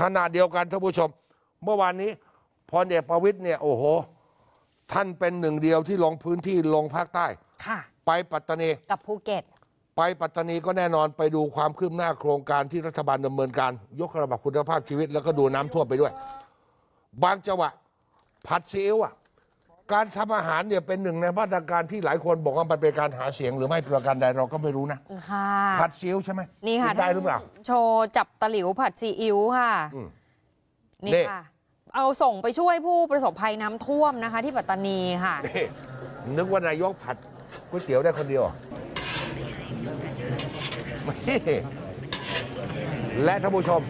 ขณะเดียวกันท่านผู้ชม เมื่อวานนี้พลเอกประวิตยเนี่ยโอ้โห ท่านเป็นหนึ่งเดียวที่ลงพื้นที่ลงภาคใต้ค่ะไปปัตตานีกับภูเก็ตไปปัตตานีก็แน่นอนไปดูความคืบหน้าโครงการที่รัฐบาลดำเนินการ ยกระดับคุณภาพชีวิต แล้วก็ดูน้ำท่วมไปด้วย บางจังหวะ ผัดซีอิ๊วอ่ะการทำอาหารเนี่ยเป็นหนึ่งในมาตรการที่หลายคนบอกว่ามันเป็นการหาเสียงหรือไม่ประการใดเราก็ไม่รู้นะค่ะ ผัดซีอิ๊วใช่ไหมนี่ค่ะได้หรือเปล่า โชว์จับตะหลิวผัดซีอิ๊วค่ะนี่ค่ะ เอาส่งไปช่วยผู้ประสบภัยน้ำท่วมนะคะที่ปัตตานีค่ะ นึกว่านายกผัดก๋วยเตี๋ยวได้คนเดียวและท่านผู้ชม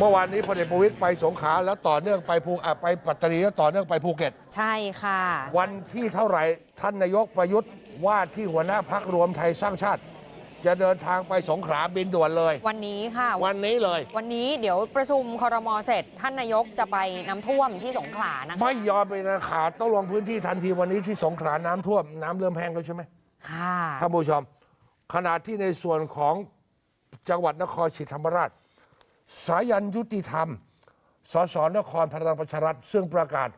เมื่อวานนี้พลเอกประวิตยไปสงขลาแล้วต่อเนื่องไปภูไปปัตตานีแล้วต่อเนื่องไปภูเก็ต ใช่ค่ะ วันที่เท่าไหร่ท่านนายกประยุทธ์ว่าที่หัวหน้าพักรวมไทยสร้างชาติ จะเดินทางไปสงขลาบินด่วนเลย วันนี้ค่ะวันนี้เลย วันนี้เดี๋ยวประชุมคอรมอเสร็จ ท่านนายกจะไปน้ำท่วมที่สงขลานะคะไม่ยอมไปนะขาต้องลงพื้นที่ทันทีวันนี้ที่สงขลาน้ำท่วมน้ำเริ่มแห้งแล้วใช่ไหมค่ะท่านผู้ชมขณะที่ในส่วนของจังหวัดนครศรีธรรมราชสายันยุติธรรม สสนครพลังประชารัฐ ซึ่งประกาศ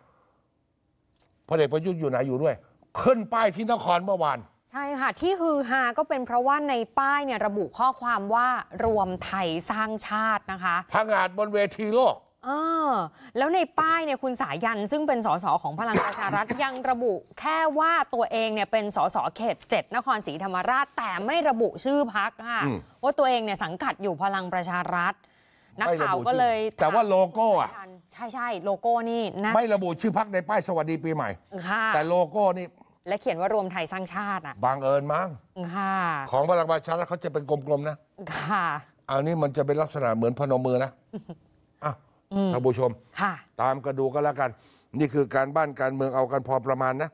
พระเดชประยุทธ์อยู่ไหนอยู่ด้วย ขึ้นป้ายที่นครเมื่อวาน ใช่ค่ะที่ฮือฮาก็เป็นเพราะว่าในป้ายเนี่ยระบุข้อความว่ารวมไทยสร้างชาตินะคะพังอาจบนเวทีโลกเออแล้วในป้ายเนี่ยคุณสายัน ซึ่งเป็นสสของพลังประชารัฐยังระบุ แค่ว่าตัวเองเนี่ยเป็นสสเขตเจ็ดนครศรีธรรมราชแต่ไม่ระบุชื่อพักค่ะว่าตัวเองเนี่ยสังกัดอยู่พลังประชารัฐนักข่าวก็เลย แต่ว่าโลโก้อะใช่ใช่โลโก้นี่นะไม่ระบุชื่อพักในป้ายสวัสดีปีใหม่แต่โลโก้นี่และเขียนว่ารวมไทยสร้างชาติอ่ะบางเอิญมั้งค่ะ ของพลังประชารัฐเขาจะเป็นกลมๆนะค่ะอันนี้มันจะเป็นลักษณะเหมือนพนมมือนะอ่ะท่านผู้ชมค่ะ ตามกระดูก็แล้วกัน นี่คือการบ้านการเมืองเอากันพอประมาณนะ